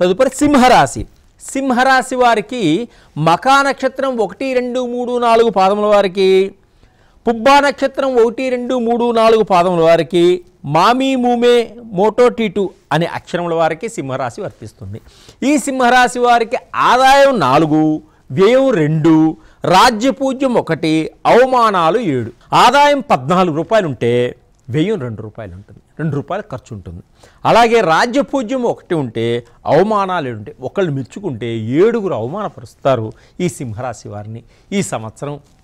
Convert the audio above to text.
తదుపరి సింహరాశి సింహరాశి వారికి మకా నక్షత్రం ఒకటి రెండు మూడు నాలుగు పాదముల వారికి పుబ్బా నక్షత్రం ఒకటి రెండు మూడు నాలుగు పాదముల వారికి మామీ మూమే మోటో టీటు అనే అక్షరముల వారికి సింహరాశి వర్తిస్తుంది ఈ సింహరాశి వారికి ఆదాయం నాలుగు వ్యయం రెండు రాజ్య పూజ్యం ఒకటి అవమానాలు ఏడు ఆదాయం పద్నాలుగు రూపాయలుంటే వ్యయం రెండు రూపాయలు ఉంటుంది రెండు రూపాయలు ఖర్చు ఉంటుంది అలాగే రాజ్యపూజ్యం ఒకటి ఉంటే అవమానాలు ఉంటే ఒకళ్ళు మెచ్చుకుంటే ఏడుగురు అవమానపరుస్తారు ఈ సింహరాశి వారిని ఈ సంవత్సరం